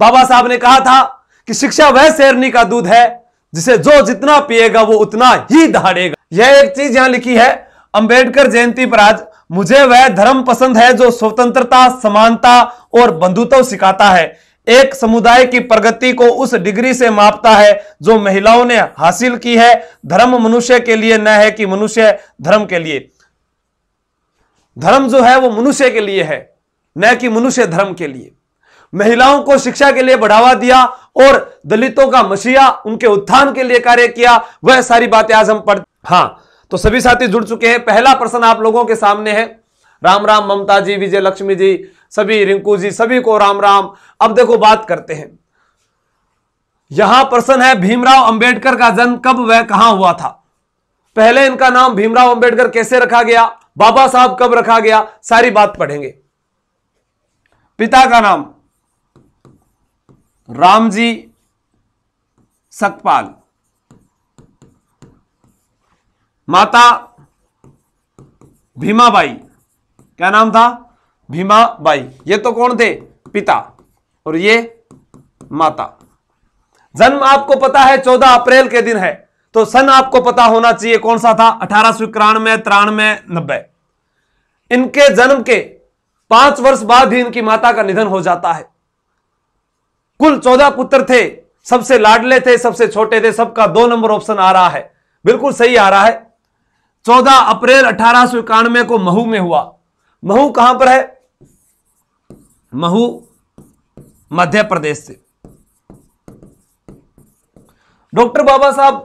बाबा साहब ने कहा था कि शिक्षा वह शेरनी का दूध है जिसे जो जितना पिएगा वो उतना ही दहाड़ेगा यह एक चीज यहां लिखी है अंबेडकर जयंती पर आज मुझे वह धर्म पसंद है जो स्वतंत्रता समानता और बंधुत्व सिखाता है एक समुदाय की प्रगति को उस डिग्री से मापता है जो महिलाओं ने हासिल की है धर्म मनुष्य के लिए न है कि मनुष्य धर्म के लिए धर्म जो है वो मनुष्य के लिए है न कि मनुष्य धर्म के लिए महिलाओं को शिक्षा के लिए बढ़ावा दिया और दलितों का मसीहा उनके उत्थान के लिए कार्य किया वह सारी बातें आज हम पढ़ हाँ तो सभी साथी जुड़ चुके हैं पहला प्रश्न आप लोगों के सामने है राम राम ममता जी विजय लक्ष्मी जी सभी रिंकू जी सभी को राम राम अब देखो बात करते हैं यहां प्रश्न है भीमराव अंबेडकर का जन्म कब वह कहां हुआ था पहले इनका नाम भीमराव अंबेडकर कैसे रखा गया बाबा साहब कब रखा गया सारी बात पढ़ेंगे पिता का नाम रामजी सतपाल माता भीमाबाई क्या नाम था भीमाबाई ये तो कौन थे पिता और ये माता जन्म आपको पता है चौदह अप्रैल के दिन है तो सन आपको पता होना चाहिए कौन सा था अठारह सौ इक्यानवे तिरानवे नब्बे इनके जन्म के पांच वर्ष बाद ही इनकी माता का निधन हो जाता है कुल चौदह पुत्र थे सबसे लाडले थे सबसे छोटे थे सबका दो नंबर ऑप्शन आ रहा है बिल्कुल सही आ रहा है चौदह अप्रैल अठारह सौ इक्यानवे को महू में हुआ महू कहां पर है महू मध्य प्रदेश से डॉक्टर बाबा साहब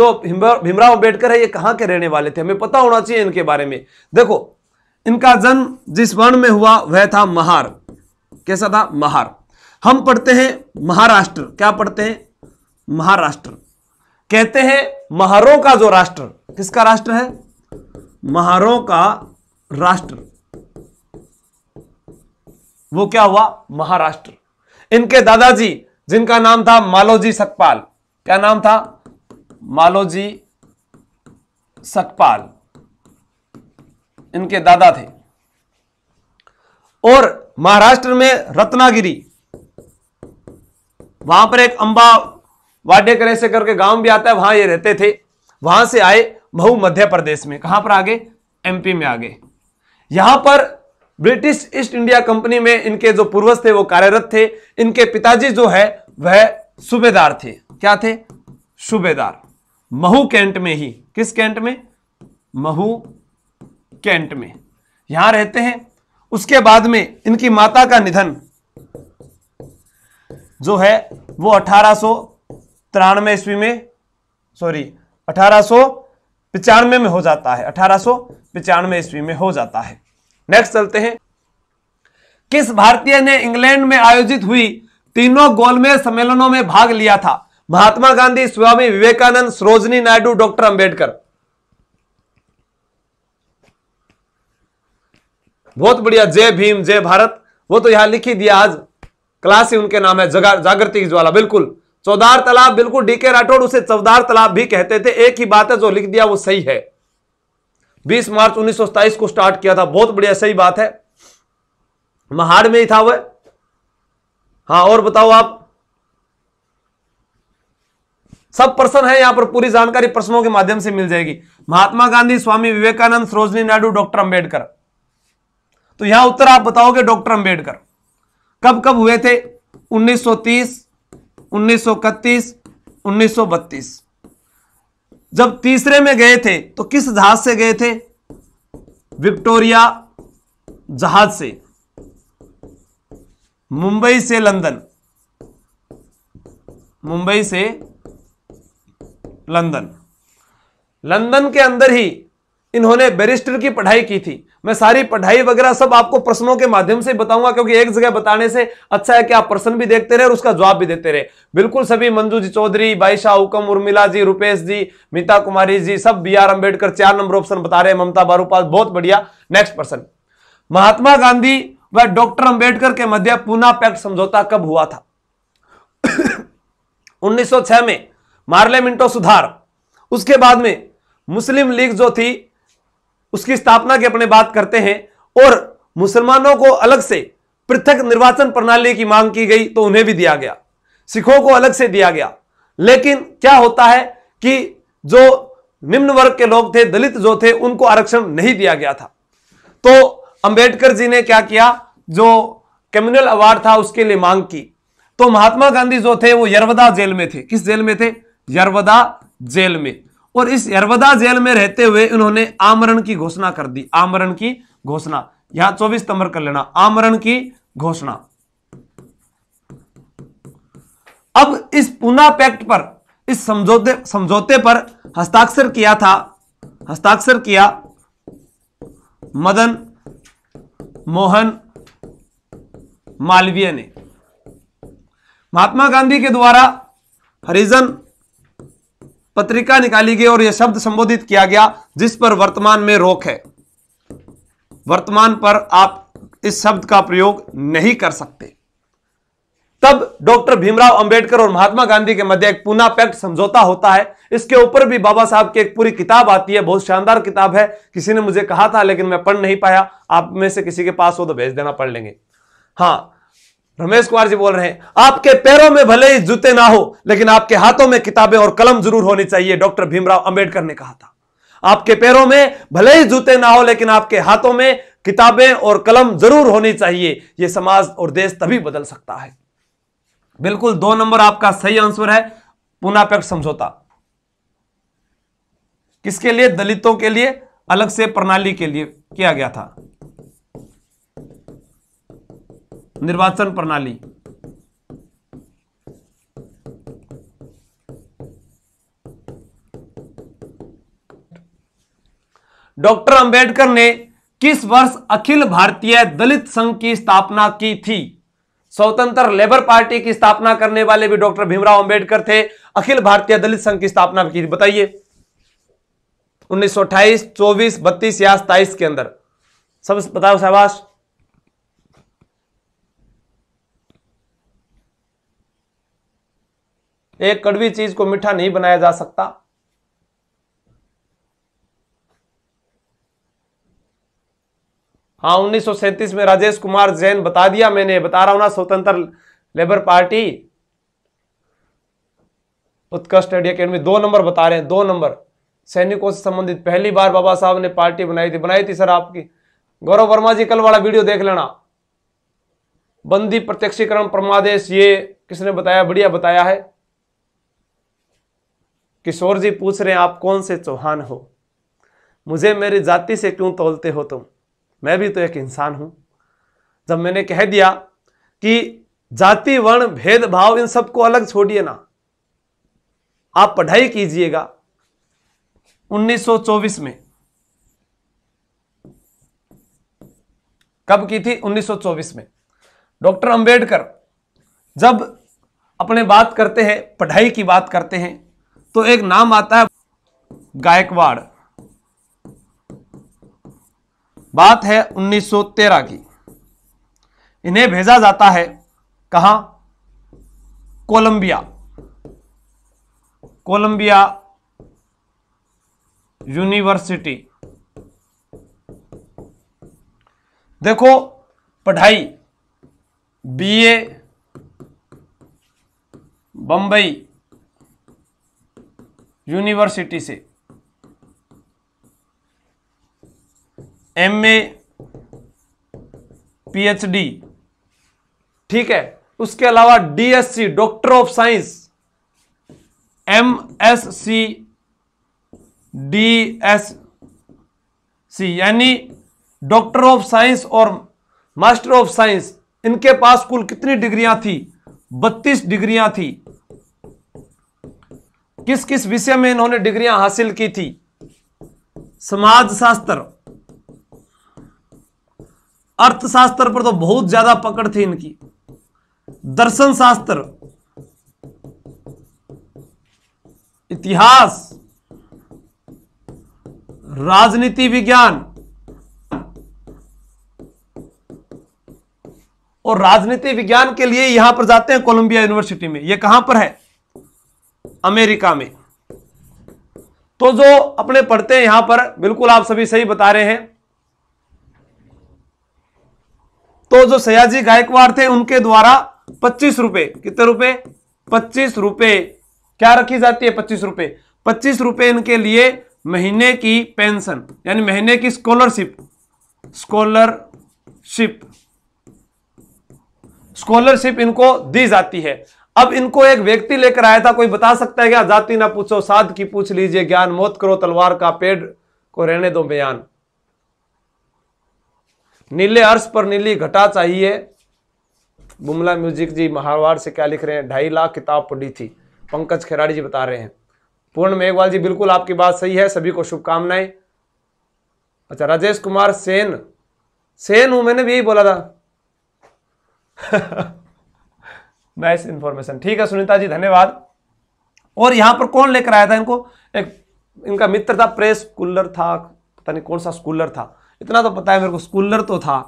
जो भीमराव अंबेडकर है ये कहां के रहने वाले थे हमें पता होना चाहिए इनके बारे में देखो इनका जन्म जिस वर्ण में हुआ वह था महार कैसा था महार हम पढ़ते हैं महाराष्ट्र क्या पढ़ते हैं महाराष्ट्र कहते हैं महारों का जो राष्ट्र किसका राष्ट्र है महारों का राष्ट्र वो क्या हुआ महाराष्ट्र इनके दादाजी जिनका नाम था मालोजी सकपाल क्या नाम था मालोजी सकपाल इनके दादा थे और महाराष्ट्र में रत्नागिरी वहां पर एक अंबा करे से करके गांव भी आता है वहां ये रहते थे वहां से आए महू मध्य प्रदेश में कहां पर आगे एमपी में आगे यहां पर ब्रिटिश ईस्ट इंडिया कंपनी में इनके जो पूर्वज थे वो कार्यरत थे इनके पिताजी जो है वह सूबेदार थे क्या थे सूबेदार महू कैंट में ही किस कैंट में महू कैंट में यहां रहते हैं उसके बाद में इनकी माता का निधन जो है वो अठारह सो तिरानवे ईस्वी में सॉरी अठारह सो पिचानवे में हो जाता है अठारह सो पिचानवे ईस्वी में हो जाता है नेक्स्ट चलते हैं किस भारतीय ने इंग्लैंड में आयोजित हुई तीनों गोलमेज सम्मेलनों में भाग लिया था महात्मा गांधी स्वामी विवेकानंद सरोजनी नायडू डॉक्टर अंबेडकर बहुत बढ़िया जय भीम जय भारत वो तो यहां लिखी दिया आज क्लास ही उनके नाम है जागृति ज्वाला बिल्कुल चौदार तालाब बिल्कुल डीके राठौड़ उसे चौदार तालाब भी कहते थे एक ही बात है जो लिख दिया वो सही है 20 मार्च उन्नीस को स्टार्ट किया था बहुत बढ़िया सही बात है महाड़ में ही था वह हाँ और बताओ आप सब प्रश्न है यहां पर पूरी जानकारी प्रश्नों के माध्यम से मिल जाएगी महात्मा गांधी स्वामी विवेकानंद सरोजनी नायडू डॉक्टर अंबेडकर तो यहां उत्तर आप बताओगे डॉक्टर अंबेडकर कब कब हुए थे 1930, 1931, 1932 जब तीसरे में गए थे तो किस जहाज से गए थे विक्टोरिया जहाज से मुंबई से लंदन मुंबई से लंदन लंदन के अंदर ही इन्होंने बैरिस्टर की पढ़ाई की थी मैं सारी पढ़ाई वगैरह सब आपको प्रश्नों के माध्यम से बताऊंगा क्योंकि एक जगह बताने से अच्छा है कि आप प्रश्न भी देखते रहे और उसका जवाब भी देते रहे बिल्कुल सभी मंजू जी चौधरी बाईशा हुकम उर्मिला जी रुपेश जी मीता कुमारी जी सब बी आर अम्बेडकर चार नंबर ऑप्शन बता रहे हैं ममता बारूपाल बहुत बढ़िया नेक्स्ट पर्सन महात्मा गांधी व डॉक्टर अंबेडकर के मध्य पूना पैक्ट समझौता कब हुआ था उन्नीस में मार्ले मिंटो सुधार उसके बाद में मुस्लिम लीग जो थी उसकी स्थापना की अपने बात करते हैं और मुसलमानों को अलग से पृथक निर्वाचन प्रणाली की मांग की गई तो उन्हें भी दिया गया सिखों को अलग से दिया गया लेकिन क्या होता है कि जो निम्न वर्ग के लोग थे दलित जो थे उनको आरक्षण नहीं दिया गया था तो अंबेडकर जी ने क्या किया जो कम्युनल अवार्ड था उसके लिए मांग की तो महात्मा गांधी जो थे वो यरवदा जेल में थे किस जेल में थे यरवदा जेल में और इस यरवदा जेल में रहते हुए इन्होंने आमरण की घोषणा कर दी आमरण की घोषणा यहां चौबीस सितंबर कर लेना आमरण की घोषणा अब इस पूना पैक्ट पर इस समझौते समझौते पर हस्ताक्षर किया था हस्ताक्षर किया मदन मोहन मालवीय ने महात्मा गांधी के द्वारा हरिजन पत्रिका निकाली गई और यह शब्द संबोधित किया गया जिस पर वर्तमान में रोक है वर्तमान पर आप इस शब्द का प्रयोग नहीं कर सकते तब डॉक्टर भीमराव अंबेडकर और महात्मा गांधी के मध्य एक पुना पैक्ट समझौता होता है इसके ऊपर भी बाबा साहब की एक पूरी किताब आती है बहुत शानदार किताब है किसी ने मुझे कहा था लेकिन मैं पढ़ नहीं पाया आप में से किसी के पास हो तो भेज देना पढ़ लेंगे हाँ रमेश कुमार जी बोल रहे हैं आपके पैरों में भले ही जूते ना हो लेकिन आपके हाथों में किताबें और कलम जरूर होनी चाहिए डॉक्टर भीमराव अंबेडकर ने कहा था आपके पैरों में भले ही जूते ना हो लेकिन आपके हाथों में किताबें और कलम जरूर होनी चाहिए यह समाज और देश तभी बदल सकता है बिल्कुल दो नंबर आपका सही आंसर है पुनापेक्ष समझौता किसके लिए दलितों के लिए अलग से प्रणाली के लिए किया गया था निर्वाचन प्रणाली डॉक्टर अंबेडकर ने किस वर्ष अखिल भारतीय दलित संघ की स्थापना की थी स्वतंत्र लेबर पार्टी की स्थापना करने वाले भी डॉक्टर भीमराव अंबेडकर थे अखिल भारतीय दलित संघ की स्थापना की थी बताइए 1928, 24, 32 या 27 के अंदर सब बताओ शहबाश एक कड़वी चीज को मीठा नहीं बनाया जा सकता हाँ उन्नीस में राजेश कुमार जैन बता दिया मैंने बता रहा हूं ना स्वतंत्र labour party Utkarsh study academy दो नंबर बता रहे हैं दो नंबर सैनिकों से संबंधित पहली बार बाबा साहब ने पार्टी बनाई थी बनाई थी सर आपकी गौरव वर्मा जी कल वाला वीडियो देख लेना बंदी प्रत्यक्षीकरण परमादेश ये किसने बताया बढ़िया बताया है किशोर जी पूछ रहे हैं आप कौन से चौहान हो मुझे मेरी जाति से क्यों तोलते हो तुम मैं भी तो एक इंसान हूं जब मैंने कह दिया कि जाति वर्ण भेदभाव इन सबको अलग छोड़िए ना आप पढ़ाई कीजिएगा 1924 में कब की थी 1924 में डॉक्टर अंबेडकर जब अपने बात करते हैं पढ़ाई की बात करते हैं तो एक नाम आता है गायकवाड़ बात है 1913 की इन्हें भेजा जाता है कहा कोलंबिया कोलंबिया यूनिवर्सिटी देखो पढ़ाई बीए बंबई यूनिवर्सिटी से एमए पीएचडी ठीक है उसके अलावा DSc doctor of science MSc DSc यानी डॉक्टर ऑफ साइंस और मास्टर ऑफ साइंस इनके पास कुल कितनी डिग्रियां थी बत्तीस डिग्रियां थी किस किस विषय में इन्होंने डिग्रियां हासिल की थी समाजशास्त्र अर्थशास्त्र पर तो बहुत ज्यादा पकड़ थी इनकी दर्शन शास्त्र इतिहास राजनीति विज्ञान और राजनीति विज्ञान के लिए यहां पर जाते हैं कोलंबिया यूनिवर्सिटी में यह कहां पर है अमेरिका में तो जो अपने पढ़ते हैं यहां पर बिल्कुल आप सभी सही बता रहे हैं तो जो सयाजी गायकवाड़ थे उनके द्वारा पच्चीस रुपए कितने रुपए पच्चीस रुपए क्या रखी जाती है पच्चीस रुपए पच्चीस रुपए इनके लिए महीने की पेंशन यानी महीने की स्कॉलरशिप स्कॉलरशिप स्कॉलरशिप इनको दी जाती है अब इनको एक व्यक्ति लेकर आया था कोई बता सकता है क्या जाति ना पूछो साध की पूछ लीजिए ज्ञान मौत करो तलवार का पेड़ को रहने दो बयान नीले अर्श पर नीली घटा चाहिए बुमला म्यूजिक जी महावार से क्या लिख रहे हैं ढाई लाख किताब पढ़ी थी पंकज खेराड़ी जी बता रहे हैं पूर्ण मेघवाल जी बिल्कुल आपकी बात सही है सभी को शुभकामनाएं अच्छा राजेश कुमार सेन सेन हूं मैंने भी यही बोला था नाइस इंफॉर्मेशन ठीक है सुनीता जी धन्यवाद और यहाँ पर कौन लेकर आया था इनको एक इनका मित्र था प्रेस कूलर था पता नहीं कौन सा स्कूलर था इतना तो पता है मेरे को स्कूलर तो था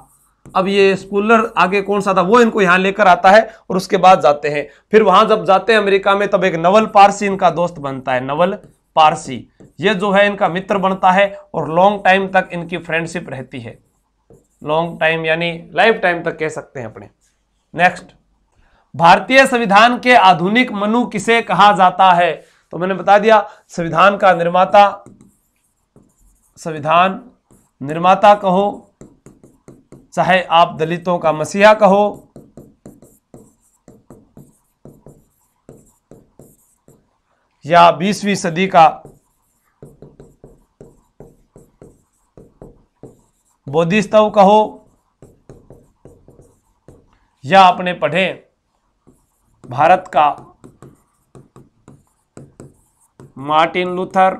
अब ये स्कूलर आगे कौन सा था वो इनको यहाँ लेकर आता है और उसके बाद जाते हैं फिर वहां जब जाते हैं अमेरिका में तब एक नवल पारसी इनका दोस्त बनता है नवल पारसी ये जो है इनका मित्र बनता है और लॉन्ग टाइम तक इनकी फ्रेंडशिप रहती है लॉन्ग टाइम यानी लाइफ टाइम तक कह सकते हैं अपने नेक्स्ट भारतीय संविधान के आधुनिक मनु किसे कहा जाता है तो मैंने बता दिया संविधान का निर्माता संविधान निर्माता कहो चाहे आप दलितों का मसीहा कहो या 20वीं सदी का बोधिस्तव कहो या अपने पढ़ें भारत का मार्टिन लूथर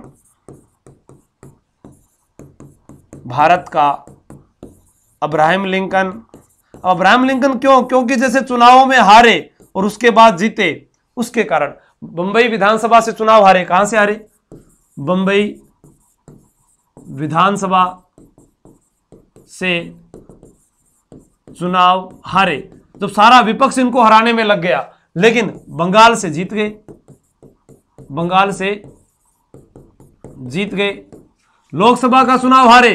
भारत का अब्राहम लिंकन अब्राहम लिंकन क्यों क्योंकि जैसे चुनावों में हारे और उसके बाद जीते उसके कारण बंबई विधानसभा से चुनाव हारे कहां से हारे बंबई विधानसभा से चुनाव हारे जब सारा विपक्ष इनको हराने में लग गया लेकिन बंगाल से जीत गए बंगाल से जीत गए लोकसभा का चुनाव हारे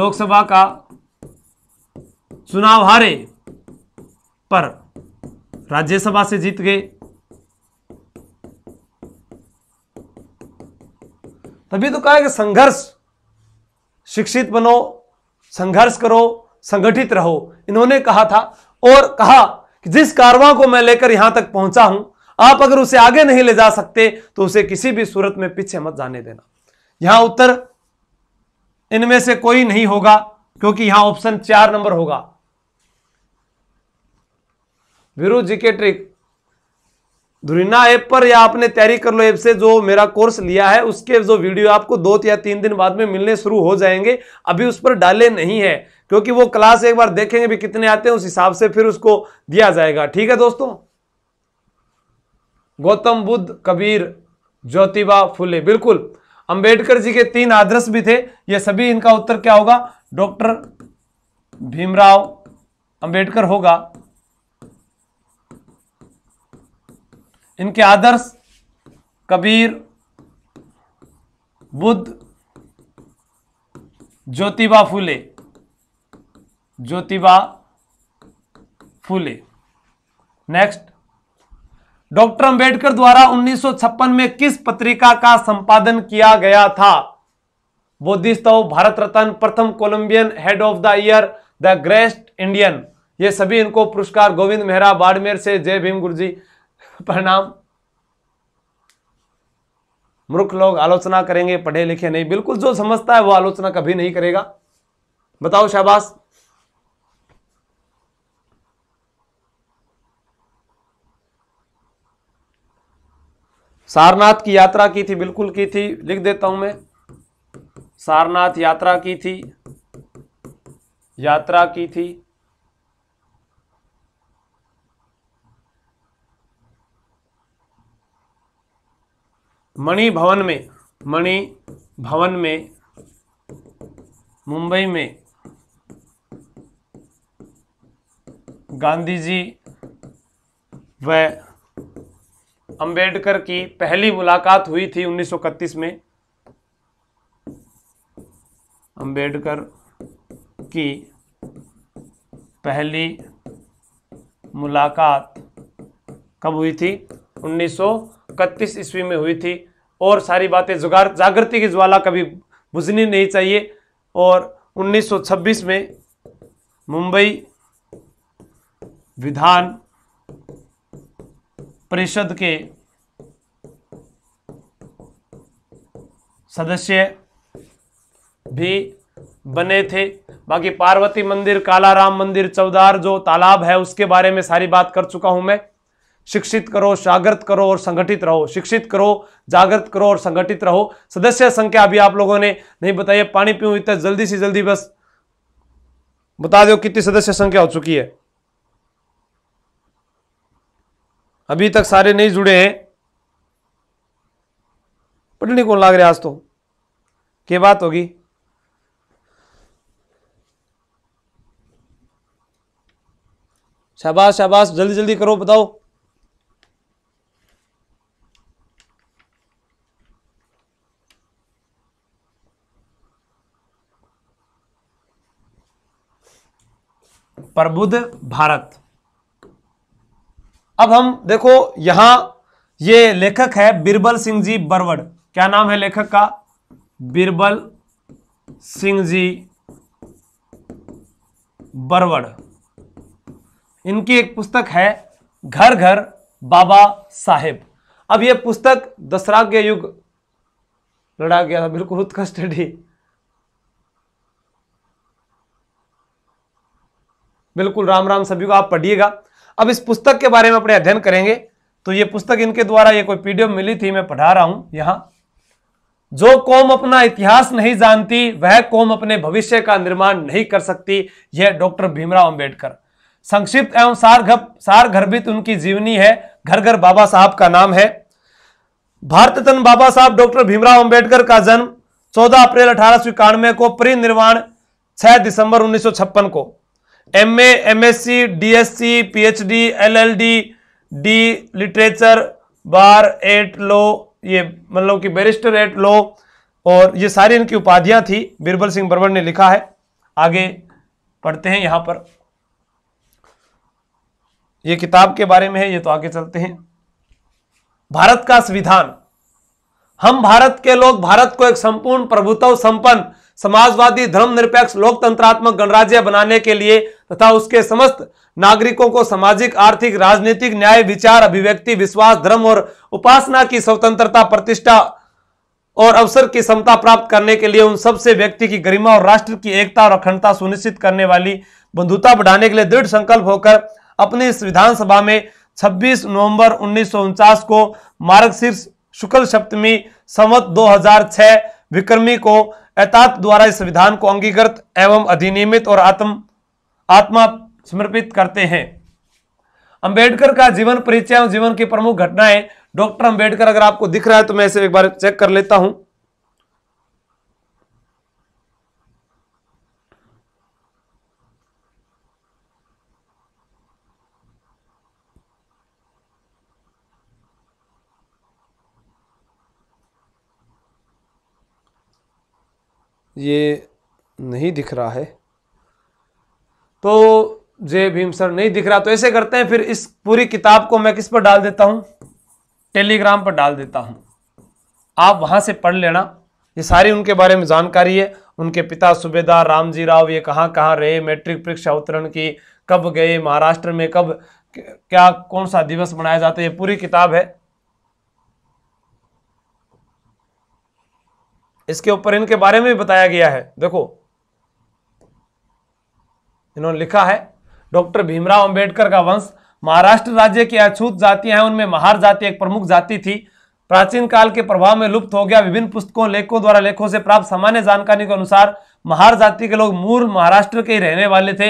लोकसभा का चुनाव हारे पर राज्यसभा से जीत गए तभी तो कहा कि संघर्ष शिक्षित बनो संघर्ष करो संगठित रहो इन्होंने कहा था और कहा कि जिस कारवां को मैं लेकर यहां तक पहुंचा हूं आप अगर उसे आगे नहीं ले जा सकते तो उसे किसी भी सूरत में पीछे मत जाने देना यहां उत्तर इनमें से कोई नहीं होगा क्योंकि यहां ऑप्शन चार नंबर होगा वीरू जी के ट्रिक धुरीना ऐप पर या आपने तैयारी कर लो ऐप से जो मेरा कोर्स लिया है उसके जो वीडियो आपको दो या तीन दिन बाद में मिलने शुरू हो जाएंगे अभी उस पर डाले नहीं है क्योंकि वो क्लास एक बार देखेंगे भी कितने आते हैं उस हिसाब से फिर उसको दिया जाएगा ठीक है दोस्तों गौतम बुद्ध कबीर ज्योतिबा फुले बिल्कुल अंबेडकर जी के तीन आदर्श भी थे ये सभी इनका उत्तर क्या होगा डॉक्टर भीमराव अंबेडकर होगा इनके आदर्श कबीर बुद्ध ज्योतिबा फुले ज्योतिबा फुले नेक्स्ट डॉक्टर अंबेडकर द्वारा 1956 में किस पत्रिका का संपादन किया गया था बोधिस्तव भारत रत्न प्रथम Columbian head of the year the greatest Indian ये सभी इनको पुरस्कार गोविंद मेहरा बाड़मेर से जय भीम गुरु जी प्रणाम मूर्ख लोग आलोचना करेंगे पढ़े लिखे नहीं बिल्कुल जो समझता है वो आलोचना कभी नहीं करेगा बताओ शाहबाश सारनाथ की यात्रा की थी बिल्कुल की थी लिख देता हूं मैं सारनाथ यात्रा की थी यात्रा की थी मणि भवन में मणि भवन में मुंबई में गांधी जी व अंबेडकर की पहली मुलाकात हुई थी 1931 में अंबेडकर की पहली मुलाकात कब हुई थी 1931 ईस्वी में हुई थी और सारी बातें जुगार जागृति की ज्वाला कभी बुझनी नहीं चाहिए और 1926 में मुंबई विधान परिषद के सदस्य भी बने थे बाकी पार्वती मंदिर कालाराम मंदिर चौदार जो तालाब है उसके बारे में सारी बात कर चुका हूं मैं शिक्षित करो जागृत करो और संगठित रहो शिक्षित करो जागृत करो और संगठित रहो सदस्य संख्या अभी आप लोगों ने नहीं बताइए पानी पीऊ इतना जल्दी से जल्दी बस बता दो कितनी सदस्य संख्या हो चुकी है अभी तक सारे नहीं जुड़े हैं पटनी कौन लाग रहा आज तो क्या बात होगी शाबाश शाबाश जल्दी जल्दी करो बताओ प्रबुद्ध भारत अब हम देखो यहां ये लेखक है बिरबल सिंह जी बरवड़ क्या नाम है लेखक का बिरबल सिंह जी बरवड़ इनकी एक पुस्तक है घर घर बाबा साहेब अब यह पुस्तक दशराज्ञ युग लड़ा गया था बिल्कुल उत्कृष्ट स्टडी बिल्कुल राम राम सभी को आप पढ़िएगा अब इस पुस्तक के बारे में अपने अध्ययन करेंगे तो ये पुस्तक इनके द्वारा ये कोई पीडीएफ मिली थी मैं पढ़ा रहा हूं यहां जो कौम अपना इतिहास नहीं जानती वह कौम अपने भविष्य का निर्माण नहीं कर सकती यह डॉक्टर भीमराव अंबेडकर संक्षिप्त एवं सार घर सार गर्भित उनकी जीवनी है घर घर बाबा साहब का नाम है भारत रत्न बाबा साहब डॉक्टर भीमराव अंबेडकर का जन्म 14 अप्रैल अठारह को परिनिर्वाण 6 दिसंबर उन्नीस को M A M S C D S C P H D L L D D literature bar at law ये मतलब कि बैरिस्टर एट लो और ये सारी इनकी उपाधियां थी बीरबल सिंह बर्मन ने लिखा है आगे पढ़ते हैं यहां पर ये किताब के बारे में है ये तो आगे चलते हैं भारत का संविधान हम भारत के लोग भारत को एक संपूर्ण प्रभुत्व संपन्न समाजवादी धर्मनिरपेक्ष लोकतंत्रात्मक गणराज्य बनाने के लिए तथा उसके समस्त नागरिकों को सामाजिक आर्थिक राजनीतिक न्याय विचार अभिव्यक्ति विश्वास धर्म और उपासना की स्वतंत्रता प्रतिष्ठा और अवसर की क्षमता प्राप्त करने के लिए उन सबसे व्यक्ति की गरिमा और राष्ट्र की एकता और अखंडता सुनिश्चित करने वाली बंधुता बढ़ाने के लिए दृढ़ संकल्प होकर अपनी इस विधानसभा में 26 नवंबर उन्नीस को मार्गशीर्ष शुक्ल सप्तमी संवत 2006 विक्रमी को एतात द्वारा इस विधान को अंगीकृत एवं अधिनियमित और आत्म आत्मा समर्पित करते हैं अंबेडकर का जीवन परिचय और जीवन की प्रमुख घटनाएं डॉक्टर अंबेडकर अगर आपको दिख रहा है तो मैं इसे एक बार चेक कर लेता हूं ये नहीं दिख रहा है तो जय भीम सर नहीं दिख रहा तो ऐसे करते हैं फिर इस पूरी किताब को मैं किस पर डाल देता हूं टेलीग्राम पर डाल देता हूं आप वहां से पढ़ लेना ये सारी उनके बारे में जानकारी है उनके पिता सूबेदार रामजी राव ये कहाँ कहाँ रहे मैट्रिक परीक्षा उत्तीर्ण की कब गए महाराष्ट्र में कब क्या कौन सा दिवस मनाया जाता है ये पूरी किताब है इसके ऊपर इनके बारे में भी बताया गया है देखो इन्होंने लिखा है डॉक्टर भीमराव अंबेडकर का वंश महाराष्ट्र राज्य की अछूत जातियां हैं उनमें महार जाति एक प्रमुख जाति थी प्राचीन काल के प्रभाव में लुप्त हो गया विभिन्न पुस्तकों लेखों द्वारा लेखों से प्राप्त सामान्य जानकारी के अनुसार महार जाति के लोग मूल महाराष्ट्र के ही रहने वाले थे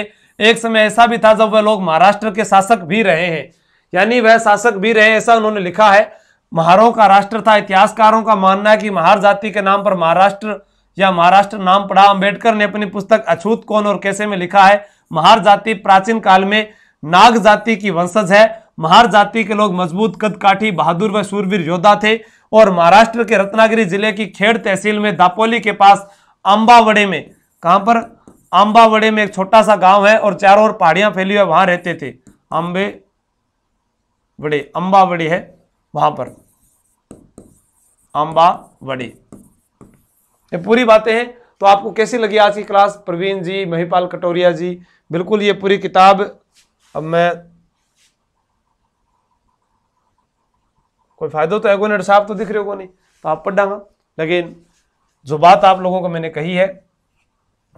एक समय ऐसा भी था जब वह लोग महाराष्ट्र के शासक भी रहे हैं यानी वह शासक भी रहे ऐसा उन्होंने लिखा है महारों का राष्ट्र था इतिहासकारों का मानना है कि महार जाति के नाम पर महाराष्ट्र या महाराष्ट्र नाम पढ़ा अंबेडकर ने अपनी पुस्तक अछूत कौन और कैसे में लिखा है महार जाति प्राचीन काल में नाग जाति की वंशज है महार जाति के लोग मजबूत कद काठी बहादुर व सूरवीर योद्धा थे और महाराष्ट्र के रत्नागिरी जिले की खेड़ तहसील में दापोली के पास अंबावड़े में कहां पर अंबावड़े में एक छोटा सा गांव है और चारों ओर पहाड़ियां फैली हुई वहां रहते थे अंबे वड़े अंबावड़े है वहां पर अंबावड़े ये पूरी बातें हैं तो आपको कैसी लगी आज की क्लास प्रवीण जी महिपाल कटोरिया जी बिल्कुल ये पूरी किताब अब मैं कोई फायदा तो एगोनेट साहब तो दिख रहे हो नहीं तो आप पढ़ डांगा लेकिन जो बात आप लोगों को मैंने कही है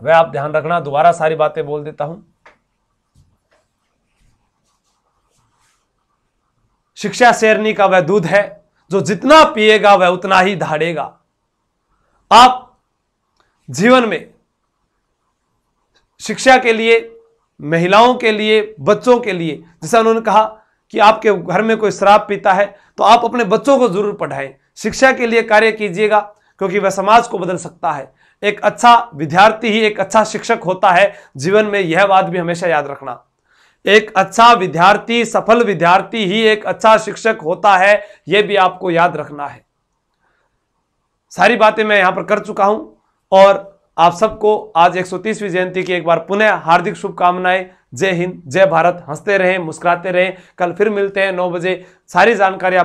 वह आप ध्यान रखना दोबारा सारी बातें बोल देता हूं शिक्षा शेरनी का वह दूध है जो जितना पिएगा वह उतना ही धाड़ेगा आप जीवन में शिक्षा के लिए महिलाओं के लिए बच्चों के लिए जैसा उन्होंने कहा कि आपके घर में कोई शराब पीता है तो आप अपने बच्चों को जरूर पढ़ाएं शिक्षा के लिए कार्य कीजिएगा क्योंकि वह समाज को बदल सकता है एक अच्छा विद्यार्थी ही एक अच्छा शिक्षक होता है जीवन में यह बात भी हमेशा याद रखना एक अच्छा विद्यार्थी सफल विद्यार्थी ही एक अच्छा शिक्षक होता है यह भी आपको याद रखना है सारी बातें मैं यहां पर कर चुका हूं और आप सबको आज 130वीं जयंती की एक बार पुनः हार्दिक शुभकामनाएं जय हिंद जय भारत हंसते रहें मुस्कुराते रहें कल फिर मिलते हैं नौ बजे सारी जानकारी आप